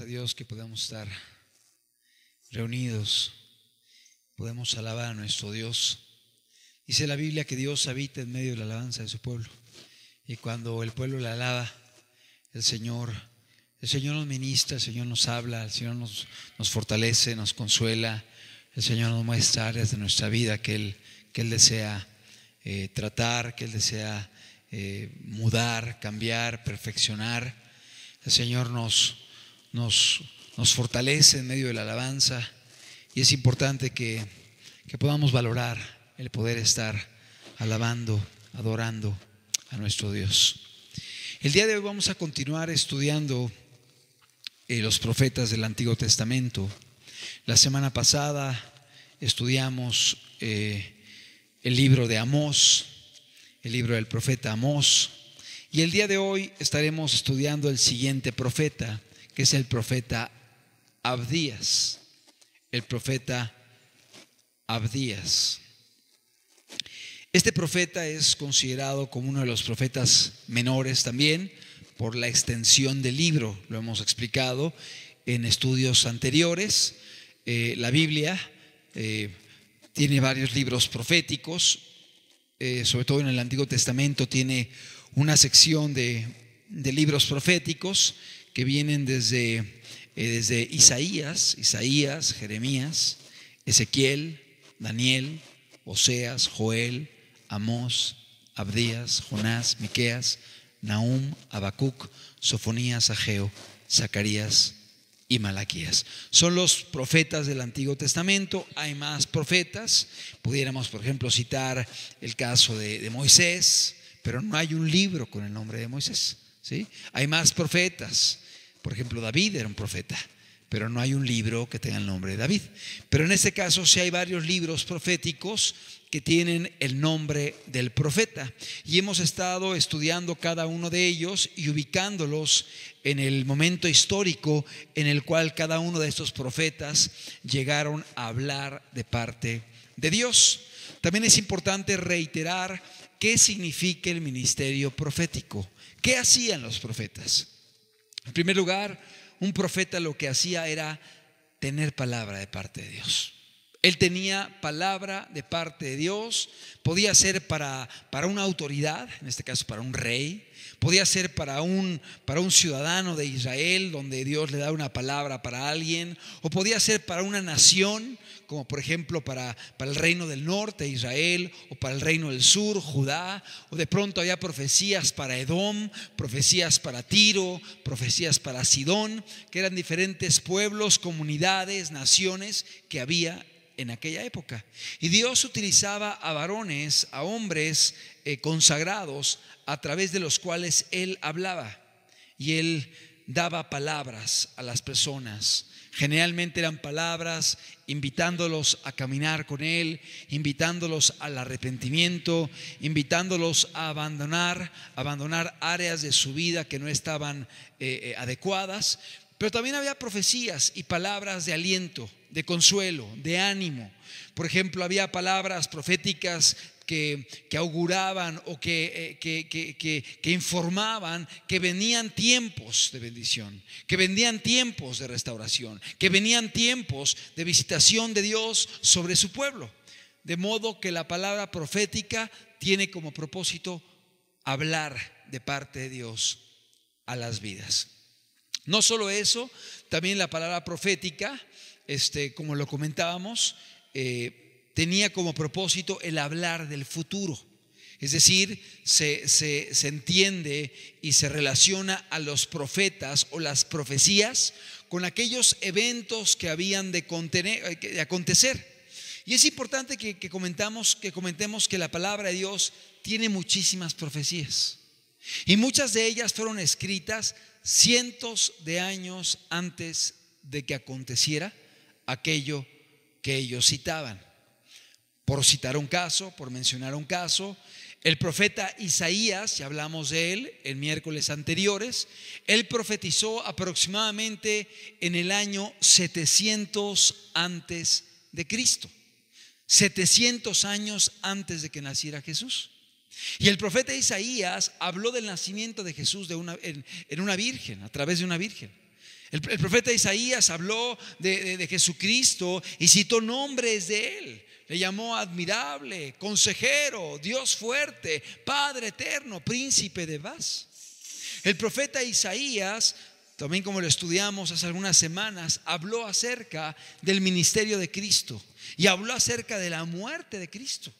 a Dios que podemos estar reunidos, podemos alabar a nuestro Dios. Dice la Biblia que Dios habita en medio de la alabanza de su pueblo. Y cuando el pueblo le alaba, el Señor, el Señor nos ministra, el Señor nos habla, el Señor nos, nos fortalece, nos consuela, el Señor nos muestra áreas de nuestra vida que Él, que desea eh, tratar, que Él desea eh, mudar, cambiar, perfeccionar. El Señor nos, nos, nos fortalece en medio de la alabanza y es importante que, podamos valorar el poder estar alabando, adorando a nuestro Dios. El día de hoy vamos a continuar estudiando eh, los profetas del Antiguo Testamento. La semana pasada estudiamos eh, el libro de Amós, el libro del profeta Amós, y el día de hoy estaremos estudiando el siguiente profeta, que es el profeta Abdías. El profeta Abdías. Este profeta es considerado como uno de los profetas menores también por la extensión del libro, lo hemos explicado en estudios anteriores. Eh, la Biblia eh, tiene varios libros proféticos, eh, sobre todo en el Antiguo Testamento tiene una sección de libros proféticos que vienen desde, eh, desde Isaías, Isaías, Jeremías, Ezequiel, Daniel, Oseas, Joel, Amós, Abdías, Jonás, Miqueas, Nahum, Abacuc, Sofonías, Ageo, Zacarías y Malaquías. Son los profetas del Antiguo Testamento. Hay más profetas. Pudiéramos, por ejemplo, citar el caso de, de Moisés, pero no hay un libro con el nombre de Moisés. ¿sí? Hay más profetas. Por ejemplo, David era un profeta, pero no hay un libro que tenga el nombre de David. Pero en este caso sí hay varios libros proféticos que tienen el nombre del profeta. Y hemos estado estudiando cada uno de ellos y ubicándolos en el momento histórico en el cual cada uno de estos profetas llegaron a hablar de parte de Dios. También es importante reiterar qué significa el ministerio profético. ¿Qué hacían los profetas? En primer lugar, un profeta lo que hacía era tener palabra de parte de Dios. Él tenía palabra de parte de Dios, podía ser para, para una autoridad, en este caso para un rey, podía ser para un, para un ciudadano de Israel, donde Dios le da una palabra para alguien, o podía ser para una nación, como por ejemplo para, el reino del norte, Israel, o para el reino del sur, Judá, o de pronto había profecías para Edom, profecías para Tiro, profecías para Sidón, que eran diferentes pueblos, comunidades, naciones que había en aquella época. Y Dios utilizaba a varones, a hombres eh, consagrados, a través de los cuales Él hablaba. Y Él daba palabras a las personas Generalmente eran palabras invitándolos a caminar con Él, invitándolos al arrepentimiento, invitándolos a abandonar, abandonar áreas de su vida que no estaban eh, eh, adecuadas. Pero también había profecías y palabras de aliento, de consuelo, de ánimo. Por ejemplo, había palabras proféticas que, auguraban o eh, que, que, informaban que venían tiempos de bendición, que venían tiempos de restauración, que venían tiempos de visitación de Dios sobre su pueblo. De modo que la palabra profética tiene como propósito hablar de parte de Dios a las vidas. No solo eso, también la palabra profética, este, como lo comentábamos, eh, tenía como propósito el hablar del futuro. Es decir, se, entiende y se relaciona a los profetas o las profecías con aquellos eventos que habían de, contener, eh, de acontecer. Y es importante que, que, comentamos, que comentemos que la palabra de Dios tiene muchísimas profecías. Y muchas de ellas fueron escritas cientos de años antes de que aconteciera aquello que ellos citaban. Por citar un caso, por mencionar un caso, el profeta Isaías, si hablamos de él en miércoles anteriores, él profetizó aproximadamente en el año 700 antes de Cristo. 700 años antes de que naciera Jesús. Y el profeta Isaías habló del nacimiento de Jesús de una, en, una virgen, a través de una virgen. El, profeta Isaías habló de Jesucristo y citó nombres de él le llamó admirable, consejero, Dios fuerte, Padre eterno, príncipe de paz. El profeta Isaías, también como lo estudiamos hace algunas semanas, habló acerca del ministerio de Cristo y habló acerca de la muerte de Cristo.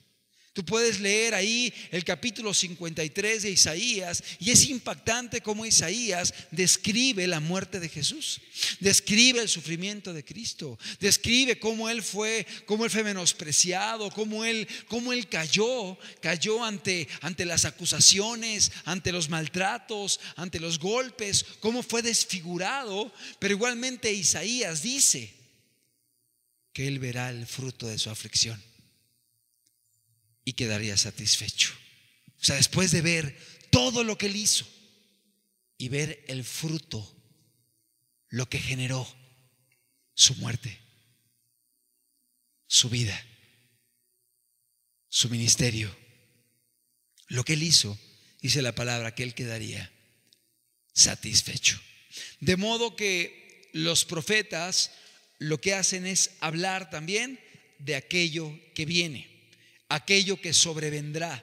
Tú puedes leer ahí el capítulo 53 de Isaías y es impactante cómo Isaías describe la muerte de Jesús, describe el sufrimiento de Cristo, describe cómo él fue, cómo él fue menospreciado, cómo él, cómo él cayó, cayó ante, ante las acusaciones, ante los maltratos, ante los golpes, cómo fue desfigurado, pero igualmente Isaías dice que él verá el fruto de su aflicción y quedaría satisfecho. O sea, después de ver todo lo que él hizo y ver el fruto, lo que generó su muerte, su vida, su ministerio, lo que él hizo, dice la palabra, que él quedaría satisfecho. De modo que los profetas lo que hacen es hablar también de aquello que viene aquello que sobrevendrá.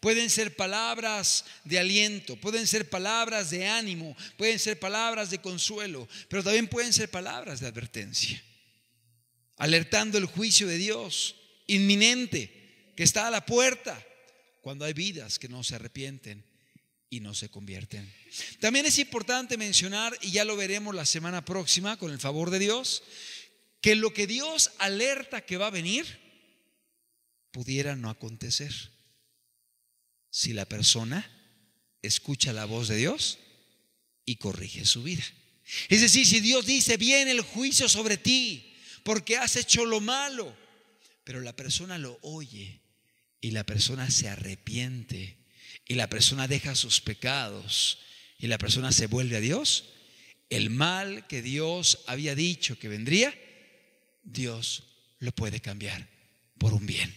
Pueden ser palabras de aliento, pueden ser palabras de ánimo, pueden ser palabras de consuelo, pero también pueden ser palabras de advertencia, alertando el juicio de Dios inminente que está a la puerta cuando hay vidas que no se arrepienten y no se convierten. También es importante mencionar, y ya lo veremos la semana próxima con el favor de Dios, que lo que Dios alerta que va a venir pudiera no acontecer si la persona escucha la voz de Dios y corrige su vida. Es decir, si Dios dice, bien el juicio sobre ti porque has hecho lo malo, pero la persona lo oye y la persona se arrepiente y la persona deja sus pecados y la persona se vuelve a Dios, el mal que Dios había dicho que vendría, Dios lo puede cambiar por un bien.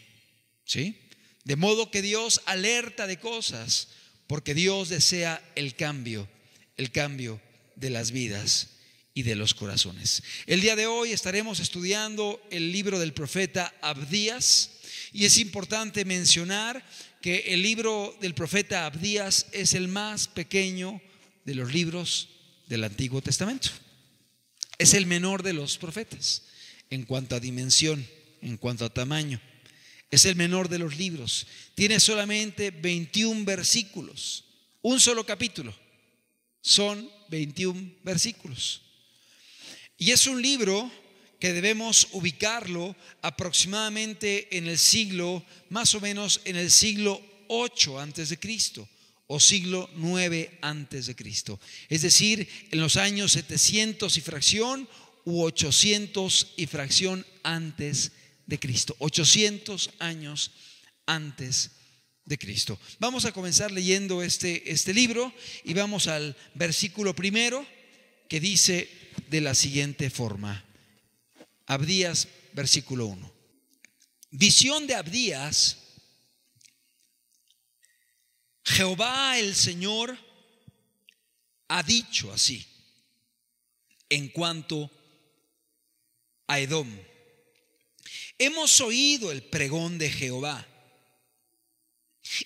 ¿Sí? De modo que Dios alerta de cosas, porque Dios desea el cambio, el cambio de las vidas y de los corazones. El día de hoy estaremos estudiando el libro del profeta Abdías y es importante mencionar que el libro del profeta Abdías es el más pequeño de los libros del Antiguo Testamento. Es el menor de los profetas en cuanto a dimensión, en cuanto a tamaño. Es el menor de los libros. Tiene solamente 21 versículos. Un solo capítulo. Son 21 versículos. Y es un libro que debemos ubicarlo aproximadamente en el siglo, más o menos en el siglo 8 antes de Cristo o siglo 9 antes de Cristo, es decir, en los años 700 y fracción u 800 y fracción antes de Cristo, 800 años antes de Cristo. Vamos a comenzar leyendo este, este libro y vamos al versículo primero que dice de la siguiente forma. Abdías, versículo 1. Visión de Abdías. Jehová el Señor ha dicho así en cuanto a Edom Hemos oído el pregón de Jehová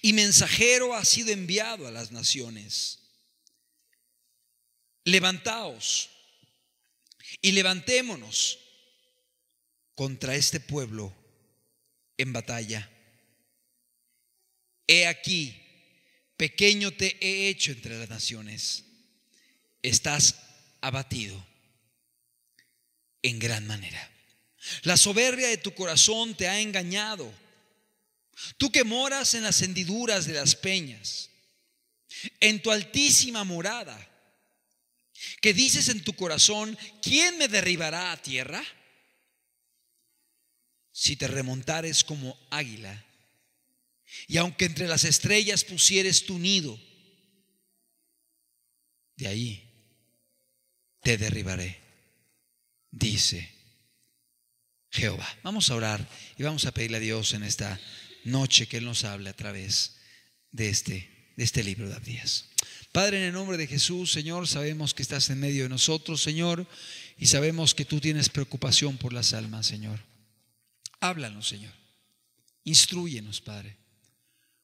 y mensajero ha sido enviado a las naciones. Levantaos y levantémonos contra este pueblo en batalla. He aquí, pequeño te he hecho entre las naciones, estás abatido en gran manera. La soberbia de tu corazón te ha engañado. Tú que moras en las hendiduras de las peñas, en tu altísima morada, que dices en tu corazón, ¿quién me derribará a tierra? Si te remontares como águila, y aunque entre las estrellas pusieres tu nido, de ahí te derribaré, dice Jehová. Vamos a orar y vamos a pedirle a Dios en esta noche que Él nos hable a través de este, de este libro de Abdías. Padre, en el nombre de Jesús, Señor, sabemos que estás en medio de nosotros, Señor, y sabemos que tú tienes preocupación por las almas, Señor. Háblanos, Señor. Instruyenos, Padre.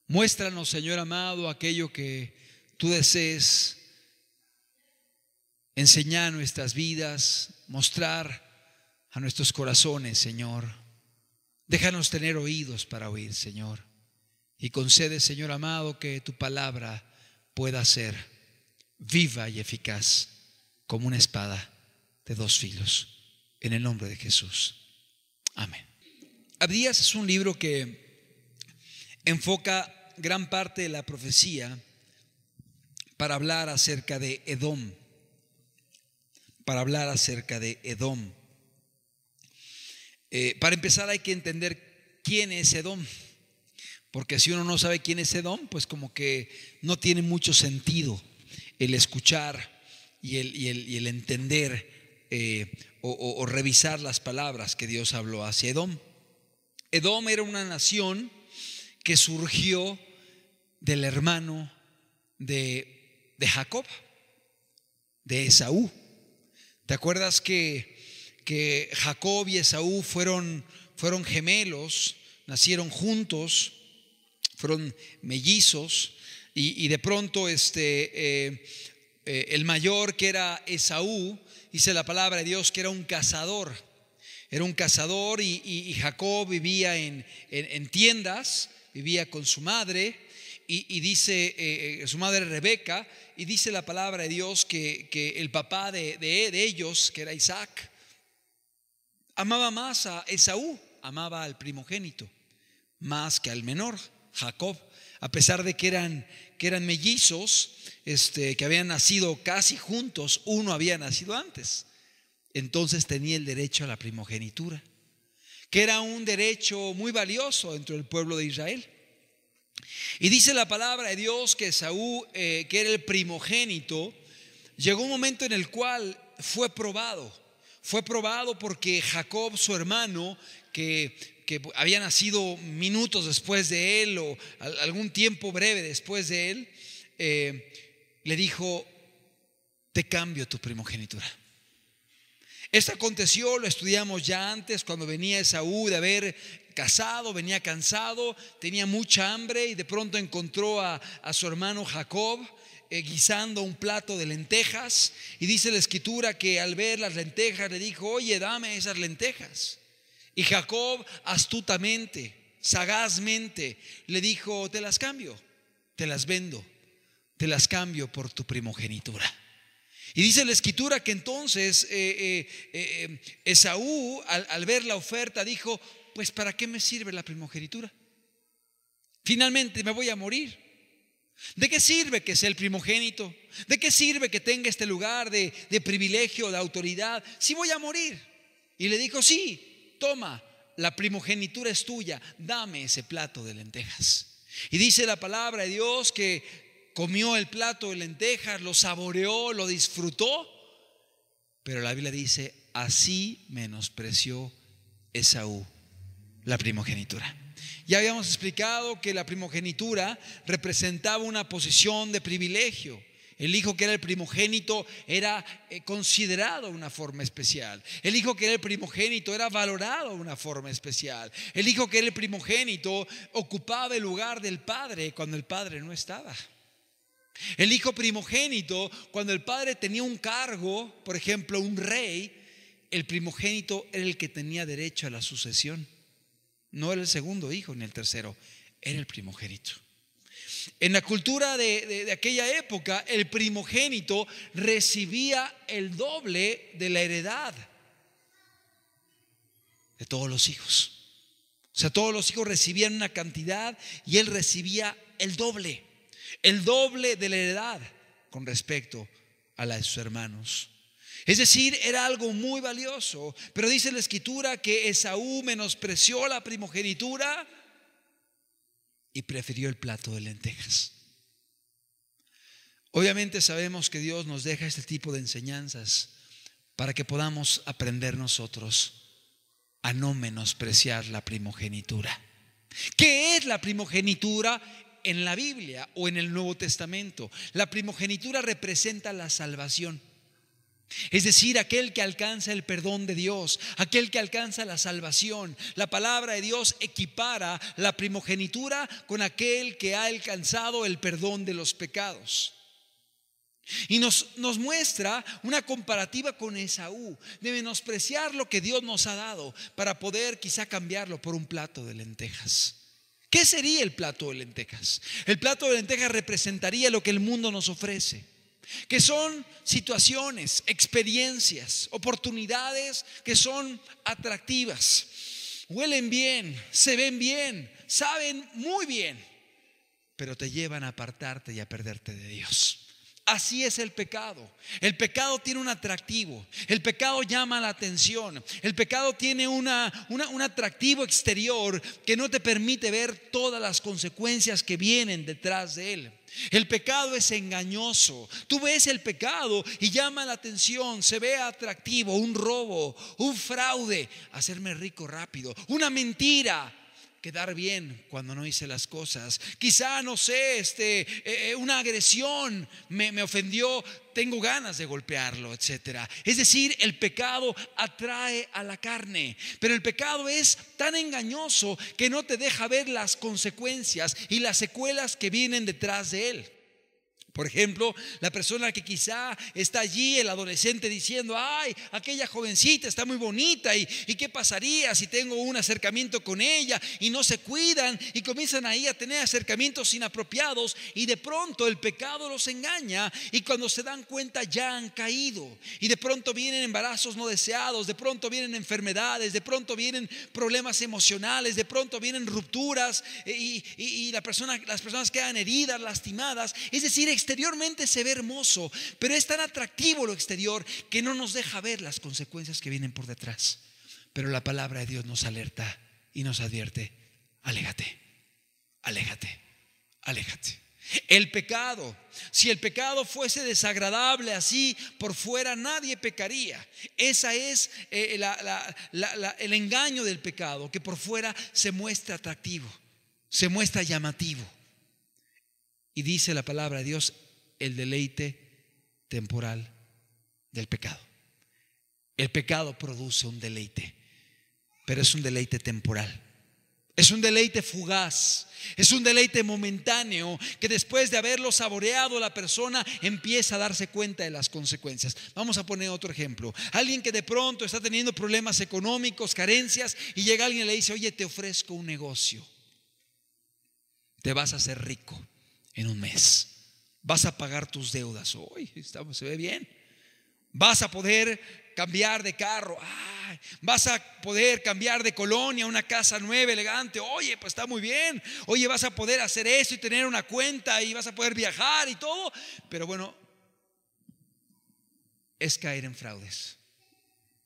Muéstranos, Señor amado, aquello que tú desees enseñar nuestras vidas, mostrar a nuestros corazones, Señor. Déjanos tener oídos para oír, Señor. Y concede, Señor amado, que tu palabra pueda ser viva y eficaz como una espada de dos filos. En el nombre de Jesús. Amén. Abdías es un libro que enfoca gran parte de la profecía para hablar acerca de Edom, para hablar acerca de Edom. Eh, para empezar hay que entender quién es Edom, porque si uno no sabe quién es Edom, pues como que no tiene mucho sentido el escuchar y el, el, entender eh, o, revisar las palabras que Dios habló hacia Edom. Edom era una nación que surgió del hermano de, de Jacob, de Esaú. ¿Te acuerdas que que Jacob y Esaú fueron, fueron gemelos, nacieron juntos, fueron mellizos, y, de pronto este, eh, eh, el mayor que era Esaú, dice la palabra de Dios que era un cazador, era un cazador y, Jacob vivía en, en, tiendas, vivía con su madre. Y, dice eh, su madre Rebeca, y dice la palabra de Dios que, el papá de ellos, que era Isaac, amaba más a Esaú, amaba al primogénito, más que al menor, Jacob. A pesar de que eran, mellizos, este, que habían nacido casi juntos, uno había nacido antes. Entonces tenía el derecho a la primogenitura, que era un derecho muy valioso dentro del pueblo de Israel. Y dice la palabra de Dios que Esaú, eh, que era el primogénito, llegó un momento en el cual fue probado fue probado porque Jacob, su hermano, que, había nacido minutos después de él o algún tiempo breve después de él, eh, le dijo, te cambio tu primogenitura. Esto aconteció, lo estudiamos ya antes, cuando venía Esaú de haber casado, venía cansado, tenía mucha hambre y de pronto encontró a, a su hermano Jacob eh, guisando un plato de lentejas y dice la escritura que al ver las lentejas le dijo, oye, dame esas lentejas. Y Jacob astutamente, sagazmente, le dijo, te las cambio, te las vendo, te las cambio por tu primogenitura. Y dice la escritura que entonces eh, eh, Esaú, al ver la oferta, dijo, pues ¿para qué me sirve la primogenitura? Finalmente me voy a morir. ¿De qué sirve que sea el primogénito? ¿De qué sirve que tenga este lugar de, privilegio, de autoridad? Si voy a morir. Y le dijo, sí, toma, la primogenitura es tuya, dame ese plato de lentejas. Y dice la palabra de Dios que comió el plato de lentejas, lo saboreó, lo disfrutó, pero la Biblia dice, así menospreció Esaú la primogenitura. Ya habíamos explicado que la primogenitura representaba una posición de privilegio. El hijo que era el primogénito era eh, considerado de una forma especial. El hijo que era el primogénito era valorado de una forma especial. El hijo que era el primogénito ocupaba el lugar del padre cuando el padre no estaba. El hijo primogénito, cuando el padre tenía un cargo, por ejemplo, un rey, el primogénito era el que tenía derecho a la sucesión. No era el segundo hijo ni el tercero, era el primogénito. En la cultura de, aquella época, el primogénito recibía el doble de la heredad de todos los hijos. O sea, todos los hijos recibían una cantidad y él recibía el doble, el doble de la heredad con respecto a la de sus hermanos. Es decir, era algo muy valioso. Pero dice la escritura que Esaú menospreció la primogenitura y prefirió el plato de lentejas. Obviamente sabemos que Dios nos deja este tipo de enseñanzas para que podamos aprender nosotros a no menospreciar la primogenitura. ¿Qué es la primogenitura en la Biblia o en el Nuevo Testamento? La primogenitura representa la salvación. Es decir, aquel que alcanza el perdón de Dios, aquel que alcanza la salvación. La palabra de Dios equipara la primogenitura con aquel que ha alcanzado el perdón de los pecados. Y nos, muestra una comparativa con Esaú, de menospreciar lo que Dios nos ha dado para poder quizá cambiarlo por un plato de lentejas. ¿Qué sería el plato de lentejas? El plato de lentejas representaría lo que el mundo nos ofrece que son situaciones, experiencias, oportunidades que son atractivas, huelen bien, se ven bien, saben muy bien, pero te llevan a apartarte y a perderte de Dios. Así es el pecado. El pecado tiene un atractivo. El pecado llama la atención. El pecado tiene un atractivo exterior que no te permite ver todas las consecuencias que vienen detrás de él. El pecado es engañoso. Tú ves el pecado y llama la atención, se ve atractivo, un robo, un fraude, hacerme rico rápido, una mentira, quedar bien cuando no hice las cosas. Quizá, no sé, este, eh, eh, una agresión me, me, ofendió, tengo ganas de golpearlo, etcétera Es decir, el pecado atrae a la carne, pero el pecado es tan engañoso que no te deja ver las consecuencias y las secuelas que vienen detrás de él. Por ejemplo, la persona que quizá está allí, el adolescente, diciendo, ay, aquella jovencita está muy bonita y, qué pasaría si tengo un acercamiento con ella y no se cuidan y comienzan ahí a tener acercamientos inapropiados y de pronto el pecado los engaña y cuando se dan cuenta ya han caído y de pronto vienen embarazos no deseados, de pronto vienen enfermedades, de pronto vienen problemas emocionales, de pronto vienen rupturas eh, y, la persona, las personas quedan heridas, lastimadas. Es decir, exteriormente se ve hermoso, pero es tan atractivo lo exterior que no nos deja ver las consecuencias que vienen por detrás. Pero la palabra de Dios nos alerta y nos advierte, aléjate, aléjate, aléjate. El pecado, si el pecado fuese desagradable así por fuera, nadie pecaría. Ese es eh, el engaño del pecado, que por fuera se muestra atractivo, se muestra llamativo. Y dice la palabra de Dios, el deleite temporal del pecado. El pecado produce un deleite, pero es un deleite temporal. Es un deleite fugaz, es un deleite momentáneo que después de haberlo saboreado la persona empieza a darse cuenta de las consecuencias. Vamos a poner otro ejemplo. Alguien que de pronto está teniendo problemas económicos, carencias, y llega alguien y le dice, oye, te ofrezco un negocio. Te vas a hacer rico en un mes. Vas a pagar tus deudas hoy, se ve bien. Vas a poder cambiar de carro, vas a poder cambiar de colonia, una casa nueva, elegante, oye, pues está muy bien, oye, vas a poder hacer eso y tener una cuenta y vas a poder viajar y todo, pero bueno, es caer en fraudes,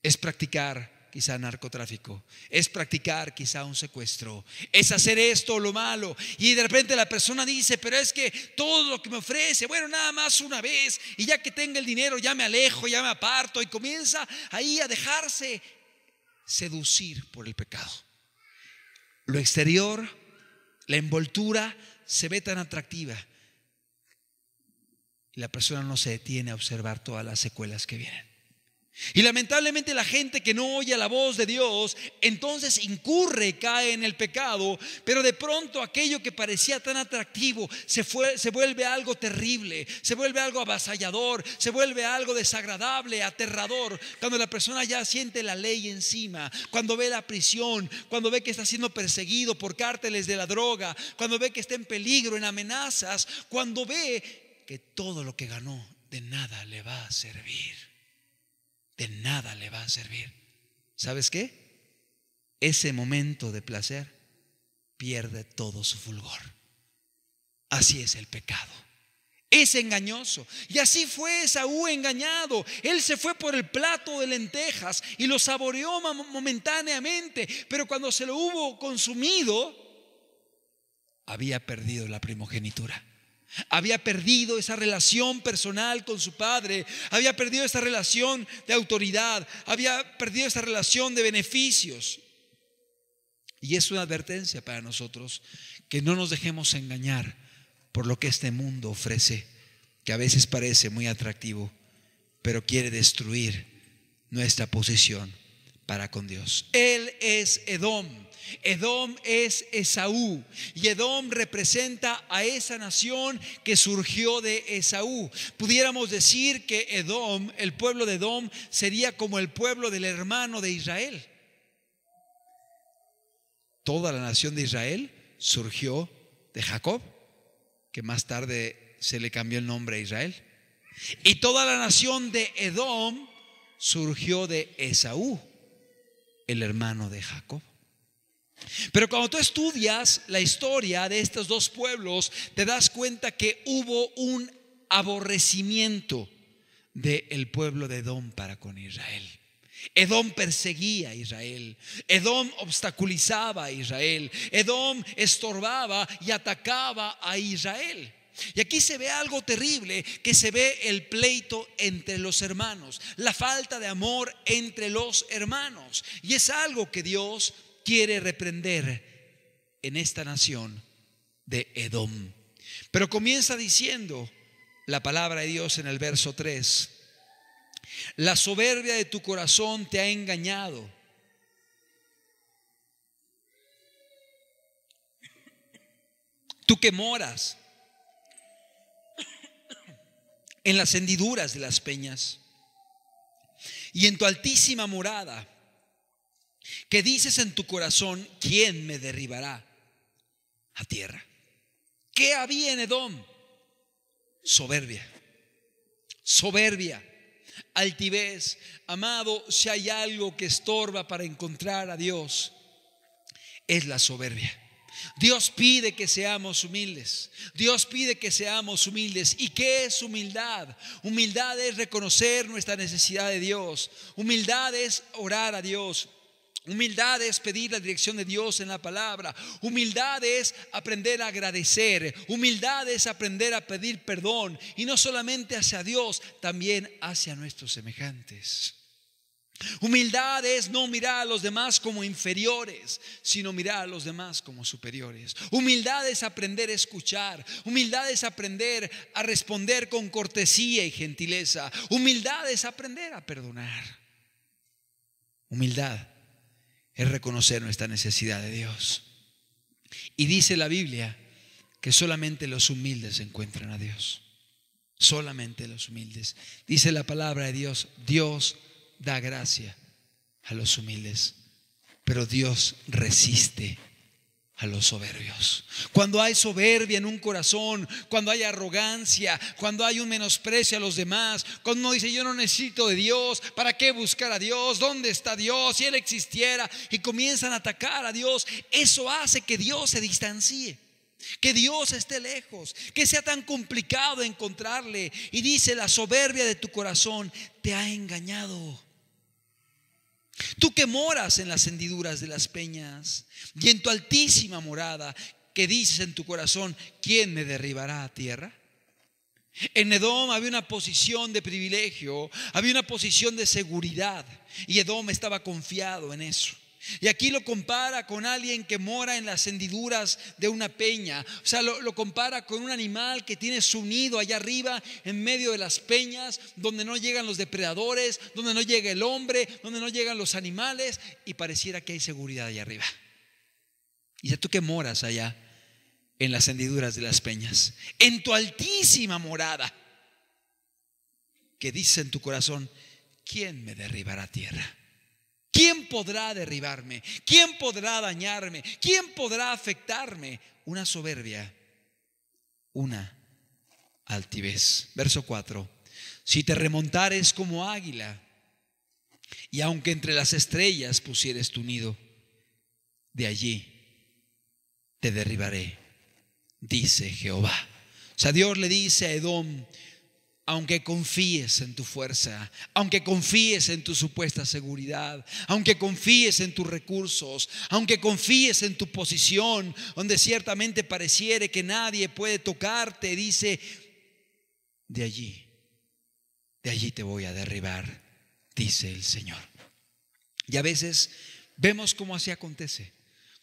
es practicar quizá narcotráfico, es practicar quizá un secuestro, es hacer esto o lo malo. Y de repente la persona dice, pero es que todo lo que me ofrece, bueno, nada más una vez, y ya que tenga el dinero, ya me alejo, ya me aparto, y comienza ahí a dejarse seducir por el pecado. Lo exterior, la envoltura, se ve tan atractiva. Y la persona no se detiene a observar todas las secuelas que vienen. Y lamentablemente la gente que no oye la voz de Dios, entonces incurre, cae en el pecado, pero de pronto aquello que parecía tan atractivo se, se vuelve algo terrible, se vuelve algo avasallador, se vuelve algo desagradable, aterrador, cuando la persona ya siente la ley encima, cuando ve la prisión, cuando ve que está siendo perseguido por cárteles de la droga, cuando ve que está en peligro, en amenazas, cuando ve que todo lo que ganó de nada le va a servir de nada le va a servir. ¿Sabes qué? Ese momento de placer pierde todo su fulgor. Así es el pecado. Es engañoso. Y así fue Saúl engañado. Él se fue por el plato de lentejas y lo saboreó momentáneamente. Pero cuando se lo hubo consumido, había perdido la primogenitura. Había perdido esa relación personal con su padre, había perdido esa relación de autoridad, había perdido esa relación de beneficios. Y es una advertencia para nosotros que no nos dejemos engañar por lo que este mundo ofrece, que a veces parece muy atractivo, pero quiere destruir nuestra posición para con Dios. Él es Edom. Edom es Esaú y Edom representa a esa nación que surgió de Esaú. Pudiéramos decir que Edom, el pueblo de Edom, sería como el pueblo del hermano de Israel. Toda la nación de Israel surgió de Jacob, que más tarde se le cambió el nombre a Israel. Y toda la nación de Edom surgió de Esaú, el hermano de Jacob. Pero cuando tú estudias la historia de estos dos pueblos, te das cuenta que hubo un aborrecimiento del pueblo de Edom para con Israel. Edom perseguía a Israel, Edom obstaculizaba a Israel, Edom estorbaba y atacaba a Israel. Y aquí se ve algo terrible, que se ve el pleito entre los hermanos, la falta de amor entre los hermanos. Y es algo que Dios quiere reprender en esta nación de Edom. Pero comienza diciendo la palabra de Dios en el verso 3. La soberbia de tu corazón te ha engañado. Tú que moras en las hendiduras de las peñas y en tu altísima morada que dices en tu corazón, ¿quién me derribará a tierra? ¿Qué había en Edom? Soberbia, soberbia, altivez. Amado, si hay algo que estorba para encontrar a Dios, es la soberbia. Dios pide que seamos humildes. Dios pide que seamos humildes. ¿Y qué es humildad? Humildad es reconocer nuestra necesidad de Dios. Humildad es orar a Dios. Humildad es pedir la dirección de Dios en la palabra. Humildad es aprender a agradecer. Humildad es aprender a pedir perdón. Y no solamente hacia Dios, también hacia nuestros semejantes. Humildad es no mirar a los demás como inferiores, sino mirar a los demás como superiores. Humildad es aprender a escuchar. Humildad es aprender a responder con cortesía y gentileza. Humildad es aprender a perdonar. Humildad es reconocer nuestra necesidad de Dios. Y dice la Biblia que solamente los humildes encuentran a Dios. Solamente los humildes. Dice la palabra de Dios, Dios da gracia a los humildes, pero Dios resiste a los soberbios. Cuando hay soberbia en un corazón, cuando hay arrogancia, cuando hay un menosprecio a los demás, cuando uno dice yo no necesito de Dios, ¿para qué buscar a Dios? ¿Dónde está Dios? Si Él existiera y comienzan a atacar a Dios, eso hace que Dios se distancie. Que Dios esté lejos, que sea tan complicado encontrarle. Y dice, la soberbia de tu corazón te ha engañado. Tú que moras en las hendiduras de las peñas y en tu altísima morada, que dices en tu corazón, ¿quién me derribará a tierra? En Edom había una posición de privilegio, había una posición de seguridad y Edom estaba confiado en eso. Y aquí lo compara con alguien que mora en las hendiduras de una peña. O sea, lo, compara con un animal que tiene su nido allá arriba, en medio de las peñas, donde no llegan los depredadores, donde no llega el hombre, donde no llegan los animales, y pareciera que hay seguridad allá arriba. Y ya tú que moras allá, en las hendiduras de las peñas, en tu altísima morada, que dice en tu corazón, ¿quién me derribará tierra? ¿Quién podrá derribarme? ¿Quién podrá dañarme? ¿Quién podrá afectarme? Una soberbia, una altivez. Verso 4. Si te remontares como águila, y aunque entre las estrellas pusieres tu nido, de allí te derribaré, dice Jehová. O sea, Dios le dice a Edom, aunque confíes en tu fuerza, aunque confíes en tu supuesta seguridad, aunque confíes en tus recursos, aunque confíes en tu posición, donde ciertamente pareciere que nadie puede tocarte, dice, de allí, de allí te voy a derribar, dice el Señor. Y a veces vemos cómo así acontece.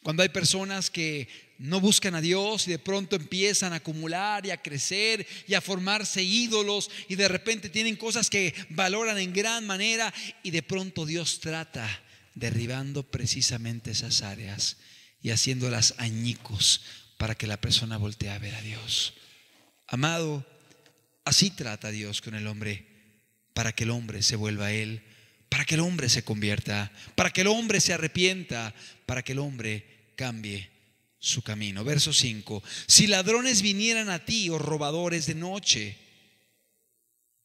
Cuando hay personas que no buscan a Dios y de pronto empiezan a acumular y a crecer y a formarse ídolos y de repente tienen cosas que valoran en gran manera y de pronto Dios trata derribando precisamente esas áreas y haciéndolas añicos para que la persona voltee a ver a Dios. Amado, así trata Dios con el hombre para que el hombre se vuelva a Él, para que el hombre se convierta, para que el hombre se arrepienta, para que el hombre cambie su camino. Verso 5. Si ladrones vinieran a ti o oh robadores de noche,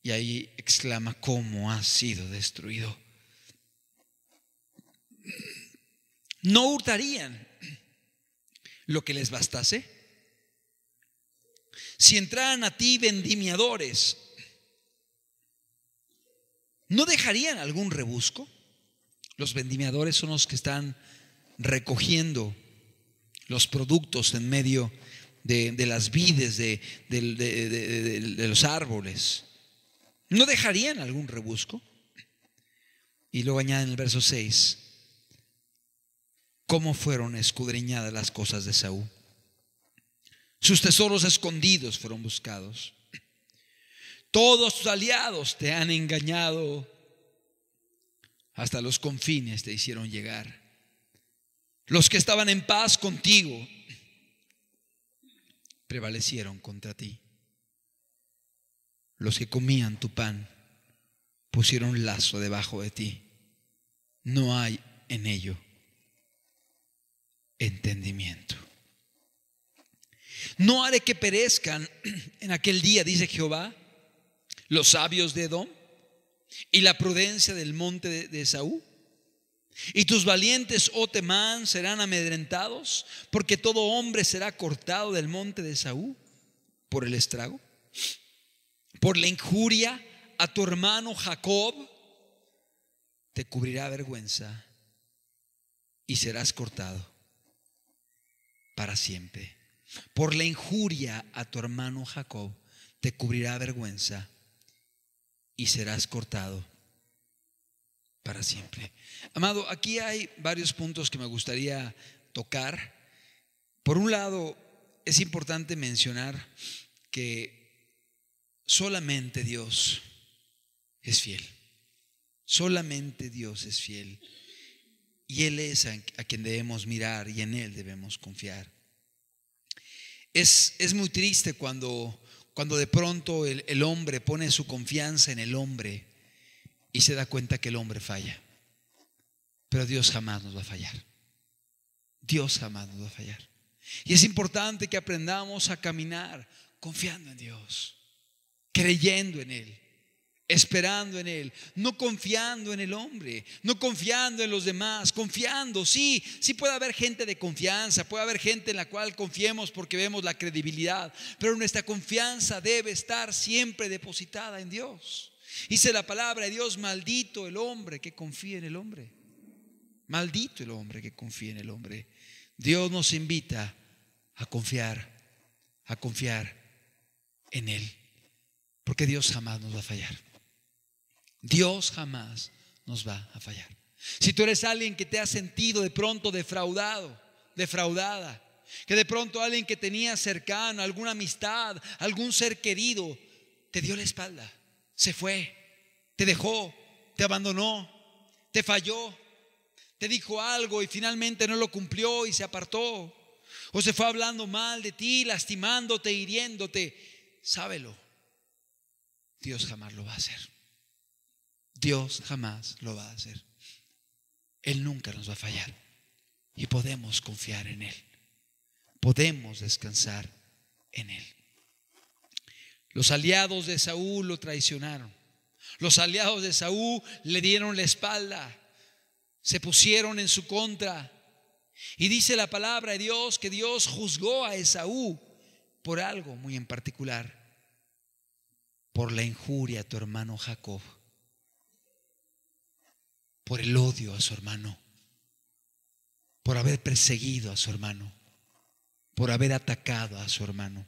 y ahí exclama, ¿cómo has sido destruido? No hurtarían lo que les bastase. Si entraran a ti vendimiadores, ¿no dejarían algún rebusco? Los vendimiadores son los que están recogiendo los productos en medio de, las vides, de, los árboles. ¿No dejarían algún rebusco? Y luego en el verso 6, cómo fueron escudriñadas las cosas de Saúl. Sus tesoros escondidos fueron buscados. Todos tus aliados te han engañado. Hasta los confines te hicieron llegar. Los que estaban en paz contigo prevalecieron contra ti. Los que comían tu pan pusieron lazo debajo de ti. No hay en ello entendimiento. No haré que perezcan en aquel día, dice Jehová, los sabios de Edom y la prudencia del monte de Saúl. Y tus valientes, oh Temán, serán amedrentados, porque todo hombre será cortado del monte de Saúl por el estrago, por la injuria a tu hermano Jacob, te cubrirá vergüenza y serás cortado para siempre. Por la injuria a tu hermano Jacob, te cubrirá vergüenza y serás cortado para siempre. Amado, aquí hay varios puntos que me gustaría tocar. Por un lado, es importante mencionar que solamente Dios es fiel. Solamente Dios es fiel. Y Él es a, quien debemos mirar y en Él debemos confiar. Es, muy triste cuando, cuando de pronto el hombre pone su confianza en el hombre y se da cuenta que el hombre falla. Pero Dios jamás nos va a fallar. Dios jamás nos va a fallar. Y es importante que aprendamos a caminar confiando en Dios, creyendo en Él, esperando en Él, no confiando en el hombre, no confiando en los demás, confiando, sí, sí puede haber gente de confianza, puede haber gente en la cual confiemos porque vemos la credibilidad, pero nuestra confianza debe estar siempre depositada en Dios. Dice la palabra de Dios, maldito el hombre que confía en el hombre. Maldito el hombre que confía en el hombre. Dios nos invita a confiar, a confiar en Él. Porque Dios jamás nos va a fallar. Dios jamás nos va a fallar. Si tú eres alguien que te ha sentido de pronto defraudado, defraudada, que de pronto alguien que tenía cercano, alguna amistad, algún ser querido, te dio la espalda, se fue, te dejó, te abandonó, te falló, te dijo algo y finalmente no lo cumplió y se apartó, o se fue hablando mal de ti, lastimándote, hiriéndote, sábelo. Dios jamás lo va a hacer. Dios jamás lo va a hacer. Él nunca nos va a fallar y podemos confiar en Él. Podemos descansar en Él. Los aliados de Saúl lo traicionaron. Los aliados de Saúl le dieron la espalda se pusieron en su contra. Y dice la palabra de Dios que Dios juzgó a Esaú por algo muy en particular, por la injuria a tu hermano Jacob, por el odio a su hermano, por haber perseguido a su hermano, por haber atacado a su hermano.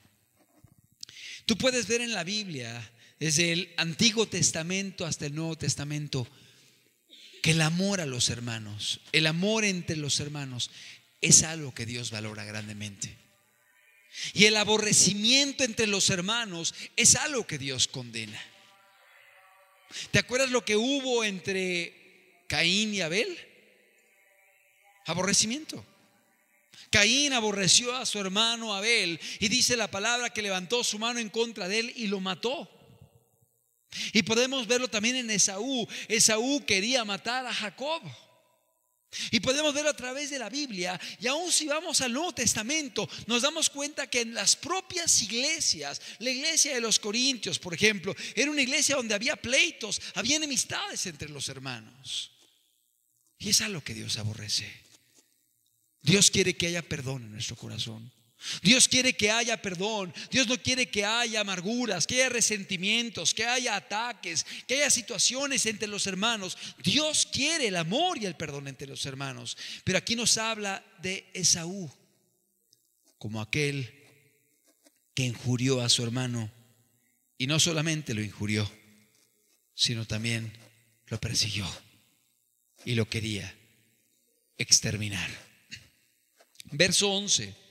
Tú puedes ver en la Biblia, desde el Antiguo Testamento hasta el Nuevo Testamento, que el amor a los hermanos, el amor entre los hermanos, es algo que Dios valora grandemente. Y el aborrecimiento entre los hermanos es algo que Dios condena. ¿Te acuerdas lo que hubo entre Caín y Abel? Aborrecimiento. Caín aborreció a su hermano Abel y dice la palabra que levantó su mano en contra de él y lo mató. Y podemos verlo también en Esaú. Esaú quería matar a Jacob. Y podemos verlo a través de la Biblia. Y aún si vamos al Nuevo Testamento, nos damos cuenta que en las propias iglesias, la iglesia de los Corintios, por ejemplo, era una iglesia donde había pleitos, había enemistades entre los hermanos. Y es algo que Dios aborrece. Dios quiere que haya perdón en nuestro corazón. Dios quiere que haya perdón, Dios no quiere que haya amarguras, que haya resentimientos, que haya ataques, que haya situaciones entre los hermanos. Dios quiere el amor y el perdón entre los hermanos. Pero aquí nos habla de Esaú como aquel que injurió a su hermano y no solamente lo injurió, sino también lo persiguió y lo quería exterminar. Verso 11.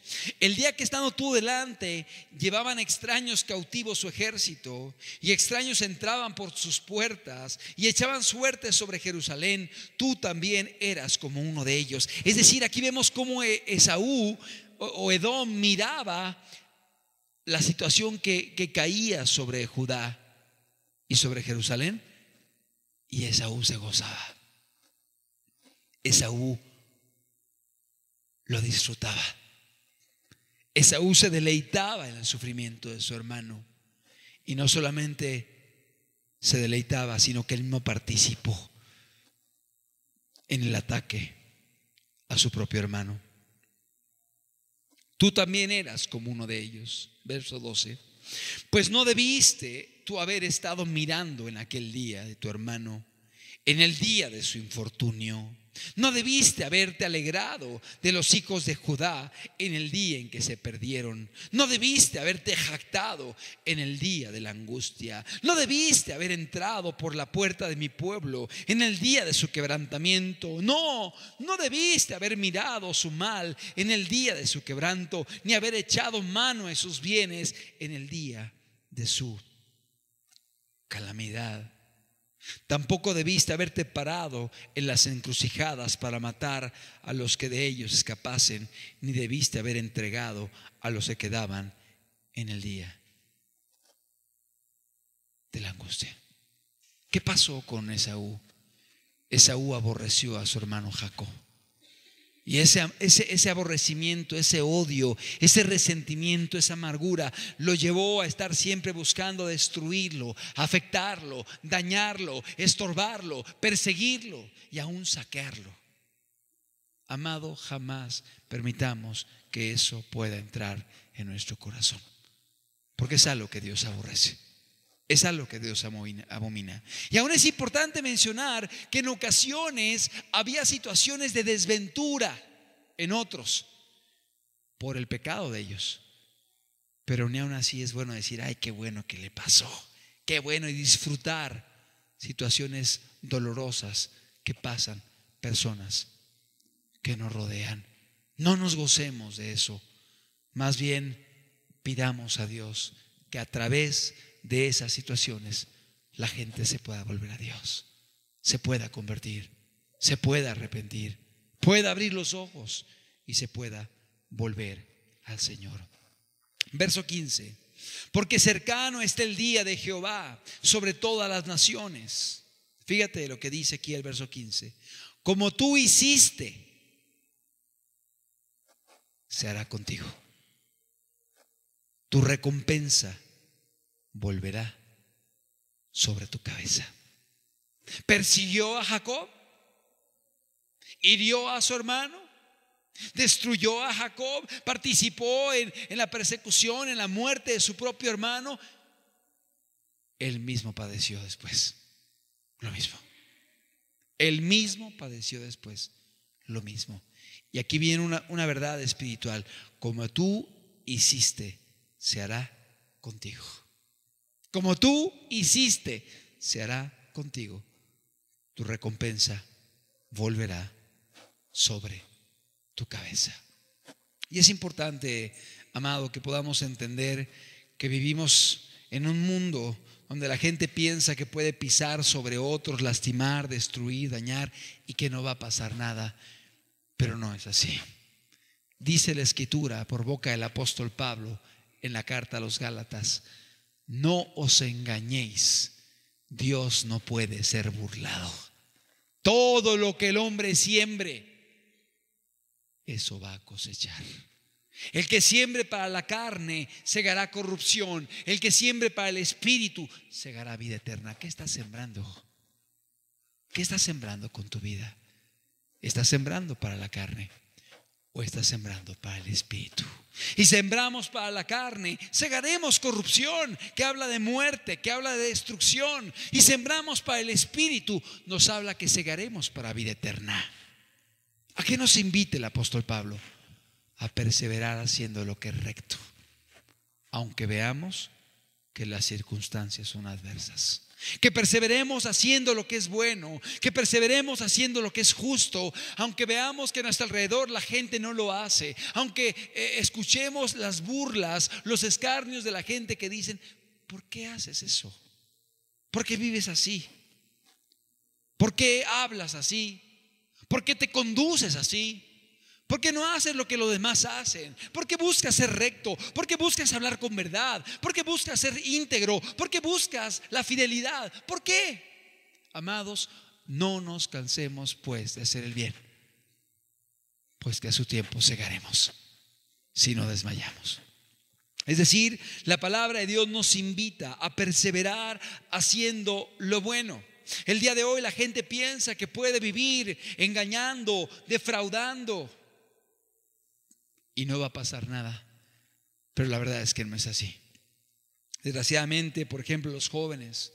El día que estando tú delante, llevaban extraños cautivos su ejército, y extraños entraban por sus puertas y echaban suerte sobre Jerusalén. Tú también eras como uno de ellos. Es decir, aquí vemos cómo e-, Esaú o Edom miraba la situación que, que caía sobre Judá y sobre Jerusalén, y Esaú se gozaba. Esaú lo disfrutaba. Esaú se deleitaba en el sufrimiento de su hermano. Y no solamente se deleitaba, sino que él no participó en el ataque a su propio hermano. Tú también eras como uno de ellos. Verso 12. Pues no debiste tú haber estado mirando en aquel día de tu hermano, en el día de su infortunio. No debiste haberte alegrado de los hijos de Judá en el día en que se perdieron. No debiste haberte jactado en el día de la angustia. No debiste haber entrado por la puerta de mi pueblo en el día de su quebrantamiento. No, no debiste haber mirado su mal en el día de su quebranto, ni haber echado mano a sus bienes en el día de su calamidad. Tampoco debiste haberte parado en las encrucijadas para matar a los que de ellos escapasen, ni debiste haber entregado a los que quedaban en el día de la angustia. ¿Qué pasó con Esaú? Esaú aborreció a su hermano Jacob. Y ese, aborrecimiento, ese odio, ese resentimiento, esa amargura, lo llevó a estar siempre buscando destruirlo, afectarlo, dañarlo, estorbarlo, perseguirlo y aún saquearlo. Amado, jamás permitamos que eso pueda entrar en nuestro corazón, porque es algo que Dios aborrece. Es algo que Dios abomina. Y aún es importante mencionar que en ocasiones había situaciones de desventura en otros por el pecado de ellos. Pero ni aún así es bueno decir, ay, qué bueno que le pasó, qué bueno y disfrutar situaciones dolorosas que pasan personas que nos rodean. No nos gocemos de eso, más bien pidamos a Dios que a través de de esas situaciones la gente se pueda volver a Dios, se pueda convertir, se pueda arrepentir, pueda abrir los ojos y se pueda volver al Señor. Verso 15. Porque cercano está el día de Jehová sobre todas las naciones. Fíjate lo que dice aquí el verso 15. Como tú hiciste, se hará contigo. Tu recompensa volverá sobre tu cabeza. Persiguió a Jacob, hirió a su hermano, destruyó a Jacob, participó en, la persecución, en la muerte de su propio hermano. Él mismo padeció después lo mismo. Él mismo padeció después lo mismo. Y aquí viene una verdad espiritual. Como tú hiciste, se hará contigo. Como tú hiciste, se hará contigo. Tu recompensa volverá sobre tu cabeza. Y es importante, amado, que podamos entender que vivimos en un mundo donde la gente piensa que puede pisar sobre otros, lastimar, destruir, dañar y que no va a pasar nada. Pero no es así. Dice la escritura por boca del apóstol Pablo en la carta a los Gálatas no os engañéis, Dios no puede ser burlado. Todo lo que el hombre siembre, eso va a cosechar. El que siembre para la carne, segará corrupción. El que siembre para el espíritu, segará vida eterna. ¿Qué estás sembrando? ¿Qué estás sembrando con tu vida? Estás sembrando para la carne o está sembrando para el Espíritu. Y sembramos para la carne, segaremos corrupción que habla de muerte, que habla de destrucción. Y sembramos para el Espíritu, nos habla que segaremos para vida eterna. ¿A qué nos invite el apóstol Pablo? A perseverar haciendo lo que es recto, aunque veamos que las circunstancias son adversas que perseveremos haciendo lo que es bueno, que perseveremos haciendo lo que es justo, aunque veamos que a nuestro alrededor la gente no lo hace, aunque eh, escuchemos las burlas, los escarnios de la gente que dicen, ¿por qué haces eso? ¿Por qué vives así? ¿Por qué hablas así? ¿Por qué te conduces así? qué no haces lo que los demás hacen. Porque buscas ser recto. Porque buscas hablar con verdad. Porque buscas ser íntegro. Porque buscas la fidelidad. ¿Por qué? Amados, no nos cansemos pues de hacer el bien. Pues que a su tiempo cegaremos Si no desmayamos. Es decir, la palabra de Dios nos invita a perseverar haciendo lo bueno. El día de hoy la gente piensa que puede vivir engañando, defraudando y no va a pasar nada. Pero la verdad es que no es así. Desgraciadamente, por ejemplo, los jóvenes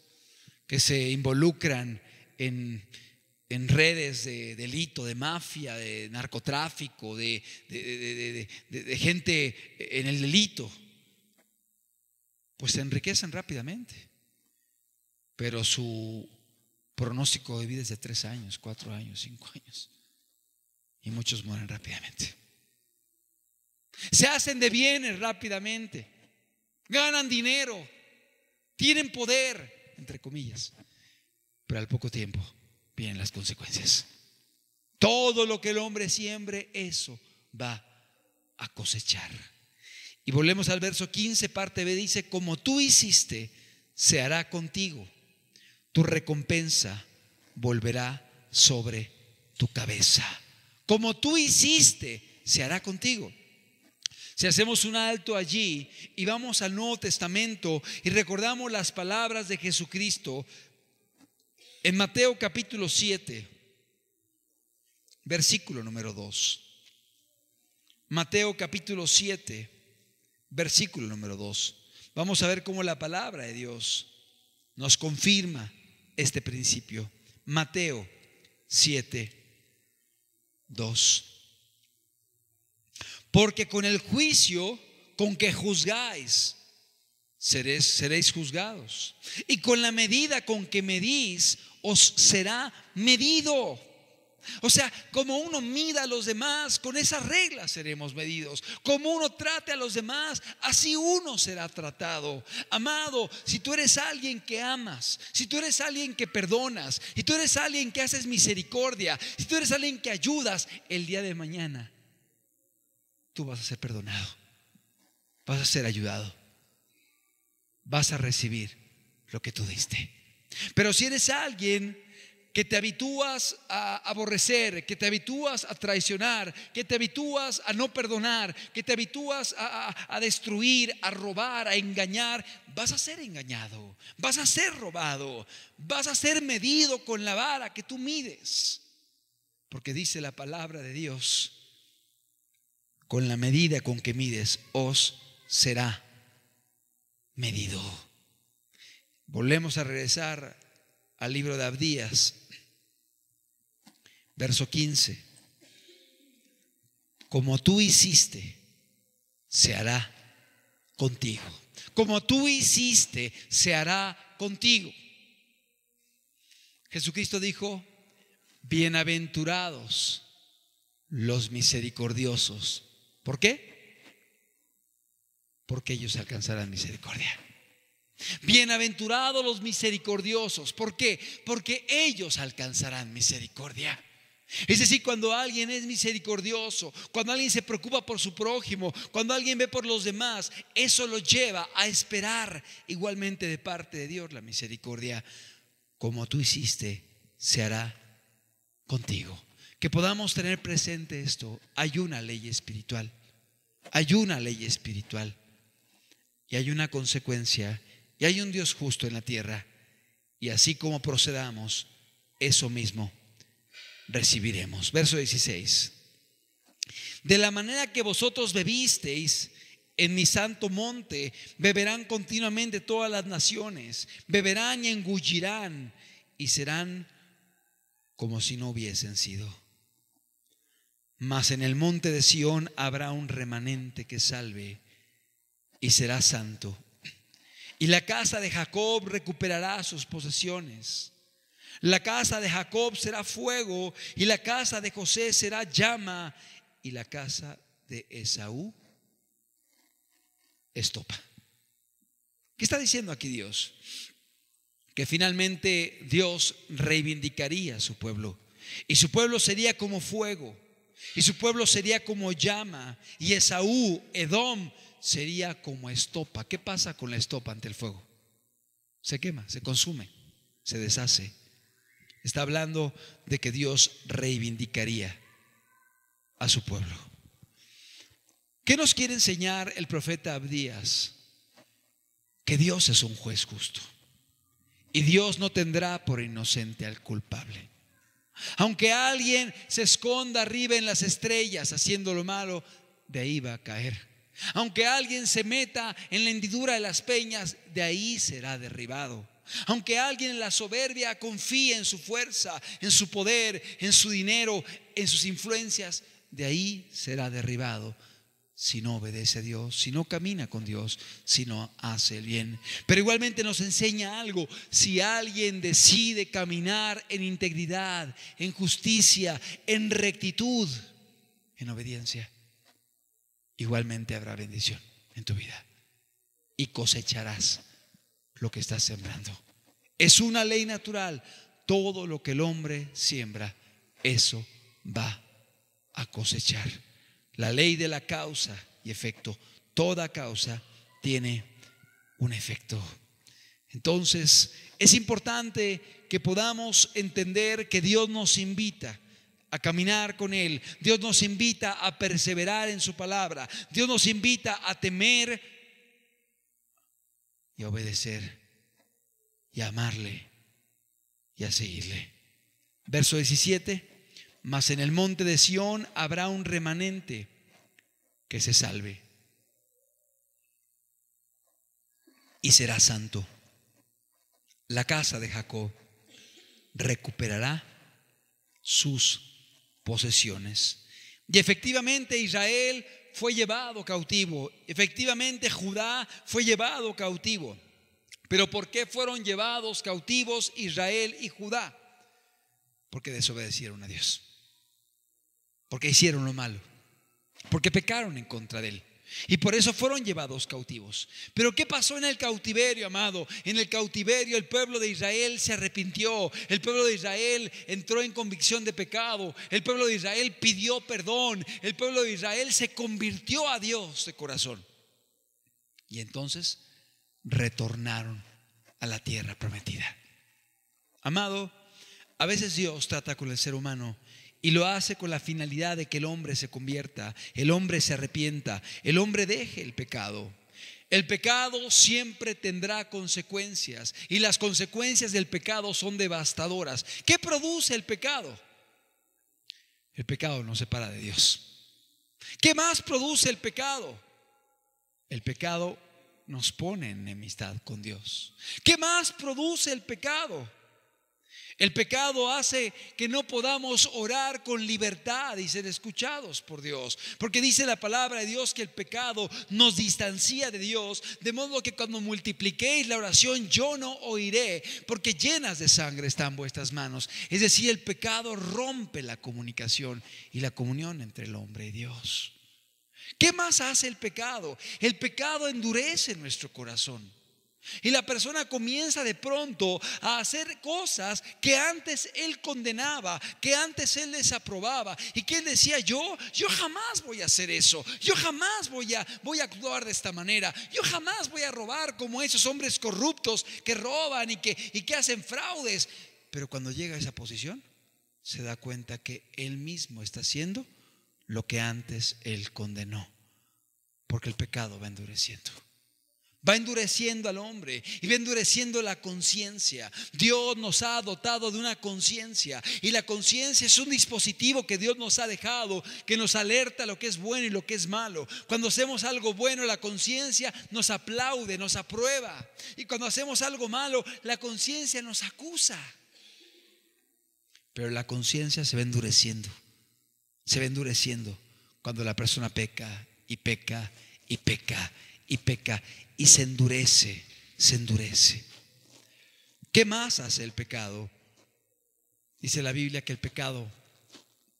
que se involucran en, redes de delito, de mafia, de narcotráfico, de, de gente en el delito, pues se enriquecen rápidamente. Pero su pronóstico de vida es de tres años, cuatro años, cinco años. Y muchos mueren rápidamente. Se hacen de bienes rápidamente. Ganan dinero. Tienen poder, entre comillas. Pero al poco tiempo vienen las consecuencias. Todo lo que el hombre siembre, eso va a cosechar. Y volvemos al verso 15, parte B, dice, como tú hiciste, se hará contigo. Tu recompensa volverá sobre tu cabeza. Como tú hiciste, se hará contigo. Si hacemos un alto allí y vamos al Nuevo Testamento y recordamos las palabras de Jesucristo en Mateo capítulo 7, versículo número 2. Mateo capítulo 7, versículo número 2. Vamos a ver cómo la palabra de Dios nos confirma este principio. Mateo 7, 2 porque con el juicio con que juzgáis, seréis, juzgados. Y con la medida con que medís, os será medido. O sea, como uno mida a los demás, con esas reglas seremos medidos. Como uno trate a los demás, así uno será tratado. Amado, si tú eres alguien que amas, si tú eres alguien que perdonas, si tú eres alguien que haces misericordia, si tú eres alguien que ayudas, el día de mañana tú vas a ser perdonado, vas a ser ayudado, vas a recibir lo que tú diste. Pero si eres alguien que te habitúas a aborrecer, que te habitúas a traicionar, que te habitúas a no perdonar, que te habitúas a, a, destruir, a robar, a engañar, vas a ser engañado, vas a ser robado, vas a ser medido con la vara que tú mides. Porque dice la palabra de Dios con la medida con que mides, os será medido. Volvemos a regresar al libro de Abdías, verso 15. Como tú hiciste, se hará contigo. Como tú hiciste, se hará contigo. Jesucristo dijo, bienaventurados los misericordiosos, ¿Por qué? Porque ellos alcanzarán misericordia. Bienaventurados los misericordiosos. ¿Por qué? Porque ellos alcanzarán misericordia. Es decir, cuando alguien es misericordioso, cuando alguien se preocupa por su prójimo, cuando alguien ve por los demás, eso lo lleva a esperar igualmente de parte de Dios la misericordia. Como tú hiciste, se hará contigo que podamos tener presente esto. Hay una ley espiritual. Hay una ley espiritual. Y hay una consecuencia. Y hay un Dios justo en la tierra. Y así como procedamos, eso mismo recibiremos. Verso 16. De la manera que vosotros bebisteis en mi santo monte, beberán continuamente todas las naciones, beberán y engullirán y serán como si no hubiesen sido. Mas en el monte de Sión habrá un remanente que salve y será santo. Y la casa de Jacob recuperará sus posesiones. La casa de Jacob será fuego y la casa de José será llama y la casa de Esaú estopa. ¿Qué está diciendo aquí Dios? Que finalmente Dios reivindicaría a su pueblo y su pueblo sería como fuego y su pueblo sería como llama, y Esaú, Edom, sería como estopa. ¿Qué pasa con la estopa ante el fuego? Se quema, se consume, se deshace. Está hablando de que Dios reivindicaría a su pueblo. ¿Qué nos quiere enseñar el profeta Abdías? Que Dios es un juez justo y Dios no tendrá por inocente al culpable. Aunque alguien se esconda arriba en las estrellas haciendo lo malo, de ahí va a caer. Aunque alguien se meta en la hendidura de las peñas, de ahí será derribado. Aunque alguien en la soberbia confíe en su fuerza, en su poder, en su dinero, en sus influencias, de ahí será derribado si no obedece a Dios, si no camina con Dios, si no hace el bien. Pero igualmente nos enseña algo. Si alguien decide caminar en integridad, en justicia, en rectitud, en obediencia, igualmente habrá bendición en tu vida. Y cosecharás lo que estás sembrando. Es una ley natural. Todo lo que el hombre siembra, eso va a cosechar. La ley de la causa y efecto. Toda causa tiene un efecto. Entonces, es importante que podamos entender que Dios nos invita a caminar con Él. Dios nos invita a perseverar en su palabra. Dios nos invita a temer y a obedecer y a amarle y a seguirle. Verso 17. Mas en el monte de Sión habrá un remanente que se salve y será santo. La casa de Jacob recuperará sus posesiones. Y efectivamente Israel fue llevado cautivo, efectivamente Judá fue llevado cautivo. Pero ¿por qué fueron llevados cautivos Israel y Judá? Porque desobedecieron a Dios porque hicieron lo malo, porque pecaron en contra de él. Y por eso fueron llevados cautivos. Pero ¿qué pasó en el cautiverio, amado? En el cautiverio el pueblo de Israel se arrepintió. El pueblo de Israel entró en convicción de pecado. El pueblo de Israel pidió perdón. El pueblo de Israel se convirtió a Dios de corazón. Y entonces retornaron a la tierra prometida. Amado, a veces Dios trata con el ser humano y lo hace con la finalidad de que el hombre se convierta, el hombre se arrepienta, el hombre deje el pecado. El pecado siempre tendrá consecuencias y las consecuencias del pecado son devastadoras. ¿Qué produce el pecado? El pecado nos separa de Dios. ¿Qué más produce el pecado? El pecado nos pone en enemistad con Dios. ¿Qué más produce el pecado? El pecado hace que no podamos orar con libertad y ser escuchados por Dios. Porque dice la palabra de Dios que el pecado nos distancia de Dios. De modo que cuando multipliquéis la oración, yo no oiré, porque llenas de sangre están vuestras manos. Es decir, el pecado rompe la comunicación y la comunión entre el hombre y Dios. ¿Qué más hace el pecado? El pecado endurece nuestro corazón. Y la persona comienza de pronto a hacer cosas que antes él condenaba, que antes él desaprobaba y que él decía, yo, yo jamás voy a hacer eso, yo jamás voy a, voy a actuar de esta manera, yo jamás voy a robar como esos hombres corruptos que roban y y que hacen fraudes. Pero cuando llega a esa posición, se da cuenta que él mismo está haciendo lo que antes él condenó, porque el pecado va endureciendo. Va endureciendo al hombre y va endureciendo la conciencia. Dios nos ha dotado de una conciencia y la conciencia es un dispositivo que Dios nos ha dejado que nos alerta lo que es bueno y lo que es malo. Cuando hacemos algo bueno, la conciencia nos aplaude, nos aprueba. Y cuando hacemos algo malo, la conciencia nos acusa. Pero la conciencia se va endureciendo, se va endureciendo cuando la persona peca y peca y peca y peca y se endurece, se endurece. ¿Qué más hace el pecado? Dice la Biblia que el pecado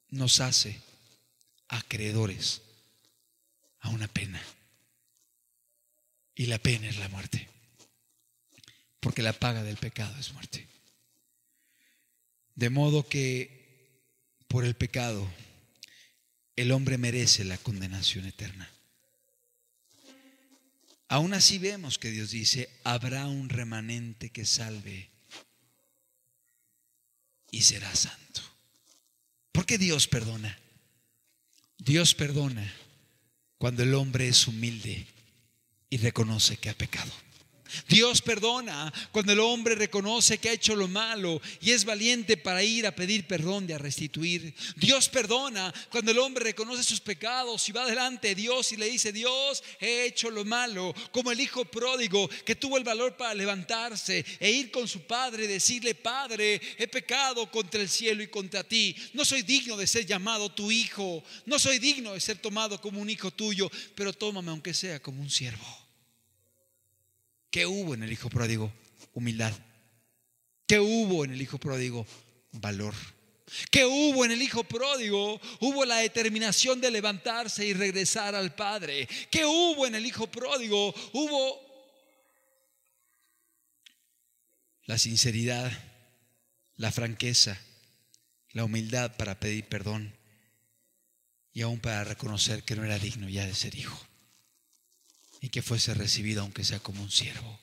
nos hace acreedores a una pena. Y la pena es la muerte. Porque la paga del pecado es muerte. De modo que por el pecado el hombre merece la condenación eterna. Aún así vemos que Dios dice, habrá un remanente que salve y será santo. ¿Por qué Dios perdona? Dios perdona cuando el hombre es humilde y reconoce que ha pecado. Dios perdona cuando el hombre reconoce que ha hecho lo malo y es valiente para ir a pedir perdón y a restituir. Dios perdona cuando el hombre reconoce sus pecados y va delante de Dios y le dice, Dios, he hecho lo malo, como el hijo pródigo que tuvo el valor para levantarse e ir con su padre y decirle, Padre, he pecado contra el cielo y contra ti. No soy digno de ser llamado tu hijo, no soy digno de ser tomado como un hijo tuyo, pero tómame aunque sea como un siervo. ¿Qué hubo en el hijo pródigo? Humildad. ¿Qué hubo en el hijo pródigo? Valor. ¿Qué hubo en el hijo pródigo? Hubo la determinación de levantarse y regresar al Padre. ¿Qué hubo en el hijo pródigo? Hubo la sinceridad, la franqueza, la humildad para pedir perdón y aún para reconocer que no era digno ya de ser hijo y que fuese recibido aunque sea como un siervo.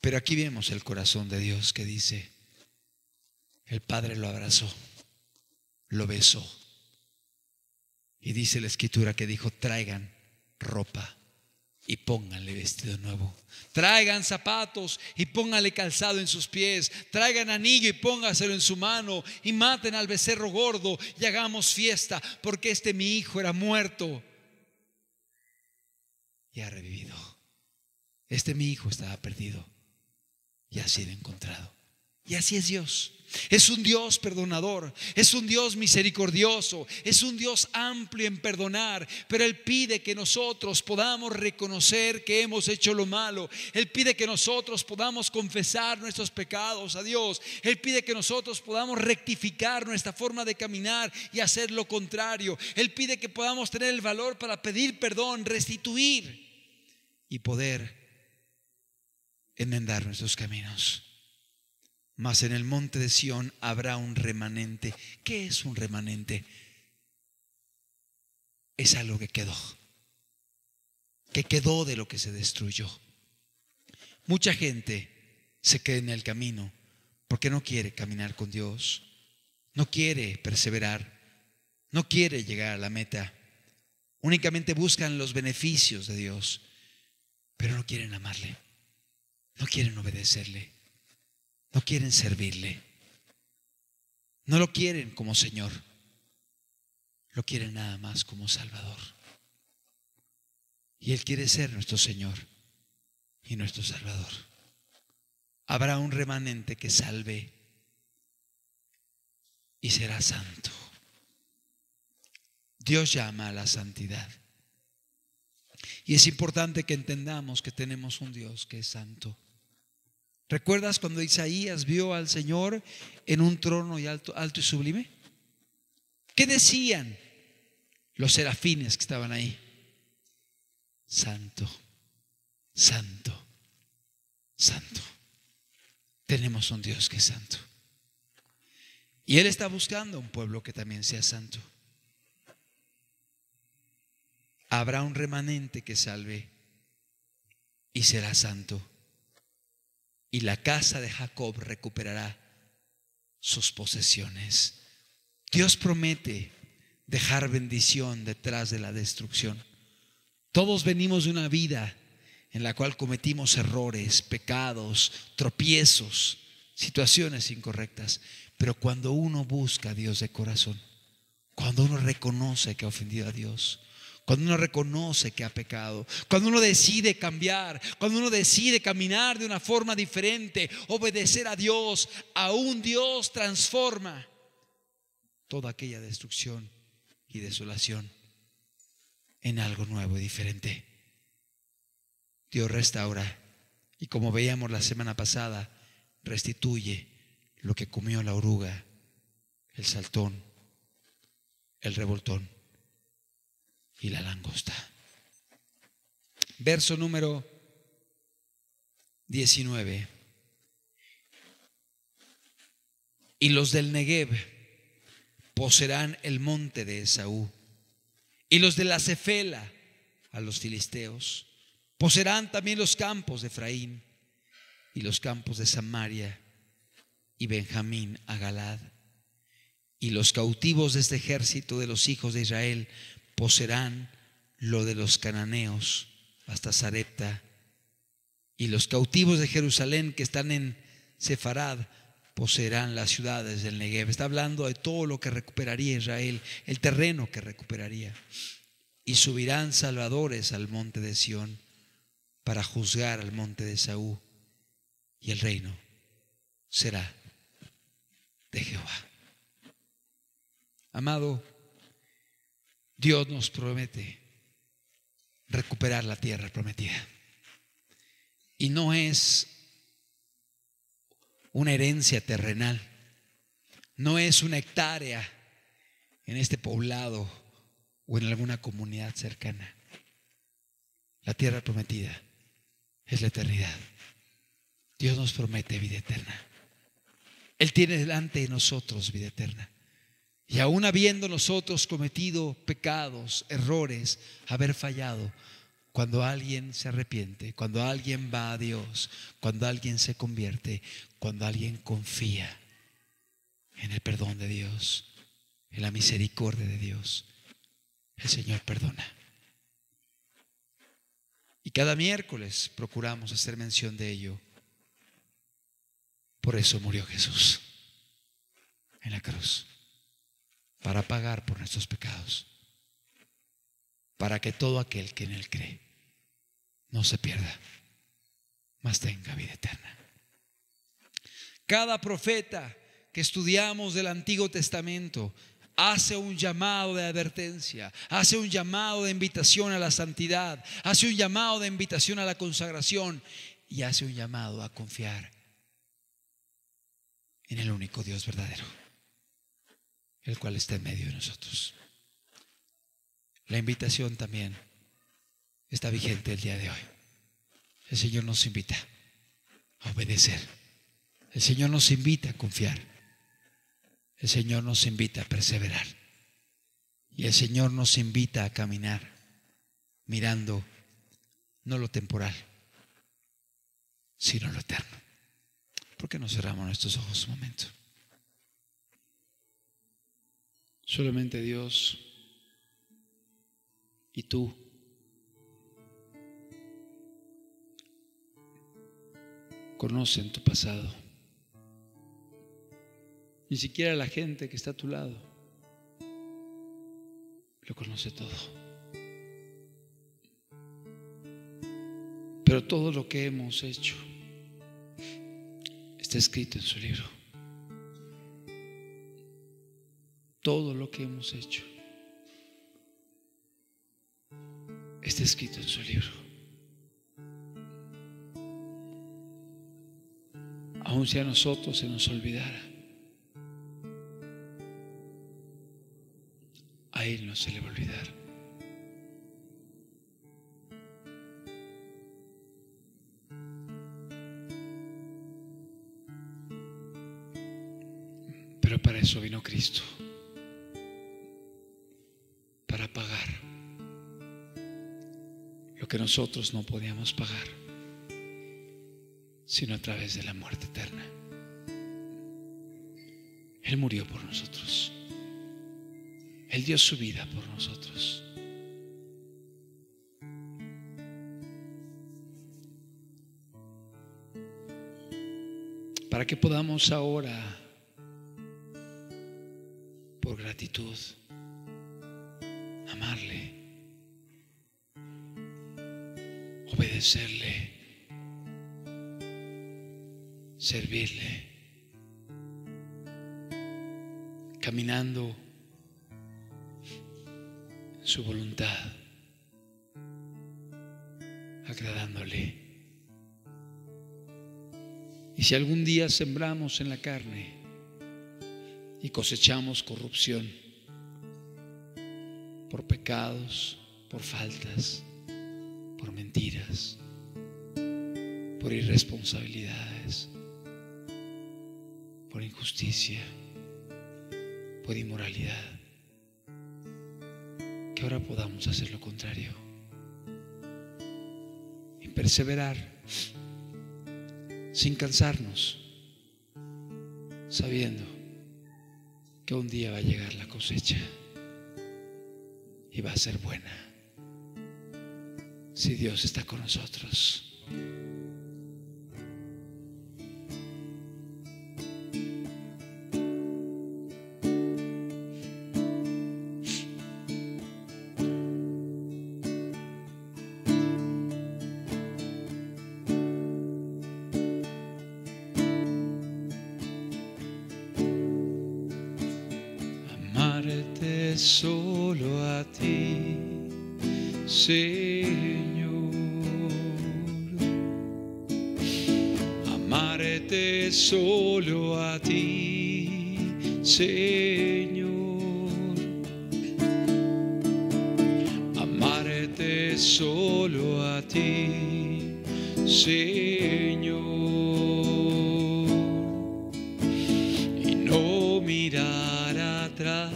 Pero aquí vemos el corazón de Dios que dice, el Padre lo abrazó, lo besó. Y dice la escritura que dijo, traigan ropa y pónganle vestido nuevo. Traigan zapatos y pónganle calzado en sus pies. Traigan anillo y póngaselo en su mano. Y maten al becerro gordo y hagamos fiesta, porque este mi hijo era muerto y ha revivido. Este mi hijo estaba perdido y ha sido encontrado. Y así es Dios. Es un Dios perdonador, es un Dios misericordioso, es un Dios amplio en perdonar, pero Él pide que nosotros podamos reconocer que hemos hecho lo malo, Él pide que nosotros podamos confesar nuestros pecados a Dios, Él pide que nosotros podamos rectificar nuestra forma de caminar y hacer lo contrario, Él pide que podamos tener el valor para pedir perdón, restituir y poder enmendar nuestros caminos mas en el monte de Sión habrá un remanente. ¿Qué es un remanente? Es algo que quedó, que quedó de lo que se destruyó. Mucha gente se queda en el camino porque no quiere caminar con Dios, no quiere perseverar, no quiere llegar a la meta. Únicamente buscan los beneficios de Dios, pero no quieren amarle, no quieren obedecerle no quieren servirle. No lo quieren como Señor. Lo quieren nada más como Salvador. Y Él quiere ser nuestro Señor y nuestro Salvador. Habrá un remanente que salve y será santo. Dios llama a la santidad. Y es importante que entendamos que tenemos un Dios que es santo. ¿Recuerdas cuando Isaías vio al Señor en un trono alto, alto y sublime? ¿Qué decían los serafines que estaban ahí? Santo, santo, santo. Tenemos un Dios que es santo. Y Él está buscando un pueblo que también sea santo. Habrá un remanente que salve y será santo y la casa de Jacob recuperará sus posesiones. Dios promete dejar bendición detrás de la destrucción. Todos venimos de una vida en la cual cometimos errores, pecados, tropiezos, situaciones incorrectas. Pero cuando uno busca a Dios de corazón, cuando uno reconoce que ha ofendido a Dios, cuando uno reconoce que ha pecado, cuando uno decide cambiar, cuando uno decide caminar de una forma diferente, obedecer a Dios, aún Dios transforma toda aquella destrucción y desolación en algo nuevo y diferente. Dios restaura y como veíamos la semana pasada, restituye lo que comió la oruga, el saltón, el revoltón y la langosta. Verso número 19. Y los del Negev poseerán el monte de Esaú. Y los de la Cefela a los filisteos. Poseerán también los campos de Efraín y los campos de Samaria y Benjamín a Galad. Y los cautivos de este ejército de los hijos de Israel poseerán lo de los cananeos hasta Zarepta, y los cautivos de Jerusalén que están en Sefarad poseerán las ciudades del Negev. Está hablando de todo lo que recuperaría Israel, el terreno que recuperaría. Y subirán salvadores al monte de Sión para juzgar al monte de Saúl, y el reino será de Jehová. Amado, Dios nos promete recuperar la tierra prometida. Y no es una herencia terrenal, no es una hectárea en este poblado o en alguna comunidad cercana. La tierra prometida es la eternidad. Dios nos promete vida eterna. Él tiene delante de nosotros vida eterna. Y aún habiendo nosotros cometido pecados, errores, haber fallado, cuando alguien se arrepiente, cuando alguien va a Dios, cuando alguien se convierte, cuando alguien confía en el perdón de Dios, en la misericordia de Dios, el Señor perdona. Y cada miércoles procuramos hacer mención de ello. Por eso murió Jesús en la cruz para pagar por nuestros pecados, para que todo aquel que en Él cree no se pierda, mas tenga vida eterna. Cada profeta que estudiamos del Antiguo Testamento hace un llamado de advertencia, hace un llamado de invitación a la santidad, hace un llamado de invitación a la consagración y hace un llamado a confiar en el único Dios verdadero el cual está en medio de nosotros. La invitación también está vigente el día de hoy. El Señor nos invita a obedecer. El Señor nos invita a confiar. El Señor nos invita a perseverar. Y el Señor nos invita a caminar mirando no lo temporal, sino lo eterno. ¿Por qué no cerramos nuestros ojos un momento? Solamente Dios y tú. conocen tu pasado. Ni siquiera la gente que está a tu lado lo conoce todo. Pero todo lo que hemos hecho está escrito en su libro. todo lo que hemos hecho. Está escrito en su libro. Aun si a nosotros se nos olvidara, a Él no se le va a olvidar. Pero para eso vino Cristo. que nosotros no podíamos pagar, sino a través de la muerte eterna. Él murió por nosotros. Él dio su vida por nosotros. Para que podamos ahora, por gratitud, servirle, caminando su voluntad, agradándole. Y si algún día sembramos en la carne y cosechamos corrupción por pecados, por faltas, por mentiras, por irresponsabilidades, por injusticia, por inmoralidad. Que ahora podamos hacer lo contrario y perseverar sin cansarnos, sabiendo que un día va a llegar la cosecha y va a ser buena si Dios está con nosotros. solo a ti, Señor, y no mirar atrás.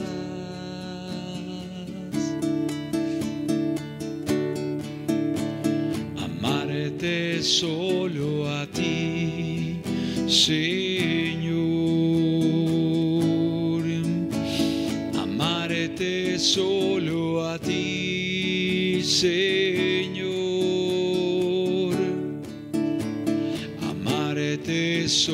Amarte solo a ti, Señor, amarte solo. isso.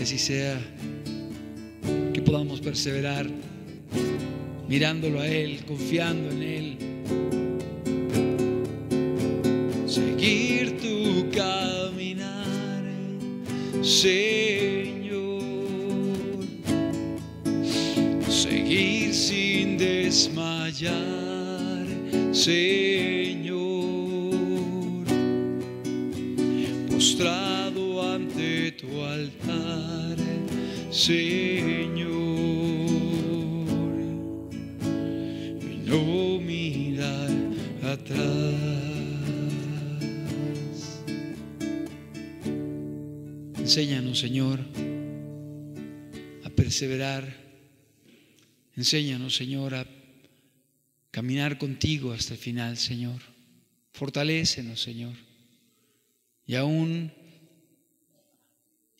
que así sea, que podamos perseverar mirándolo a Él, confiando en Él. Seguir tu caminar, Señor. Seguir sin desmayar, Señor. Enséñanos, Señor, a perseverar. Enséñanos, Señor, a caminar contigo hasta el final, Señor. Fortalécenos, Señor. Y aún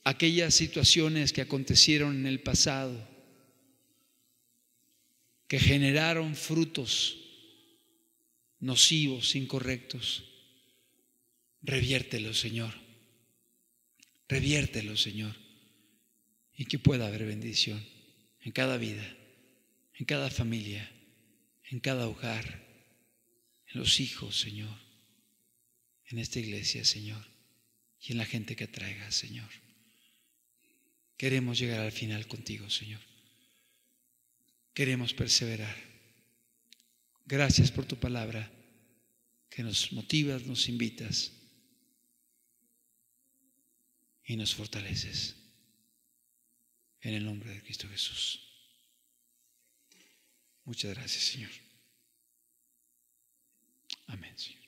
aquellas situaciones que acontecieron en el pasado, que generaron frutos nocivos, incorrectos, reviértelos, Señor. Reviértelo, Señor, y que pueda haber bendición en cada vida, en cada familia, en cada hogar, en los hijos, Señor, en esta iglesia, Señor, y en la gente que traiga, Señor. Queremos llegar al final contigo, Señor. Queremos perseverar. Gracias por tu palabra que nos motivas, nos invitas y nos fortaleces. En el nombre de Cristo Jesús. Muchas gracias, Señor. Amén, Señor.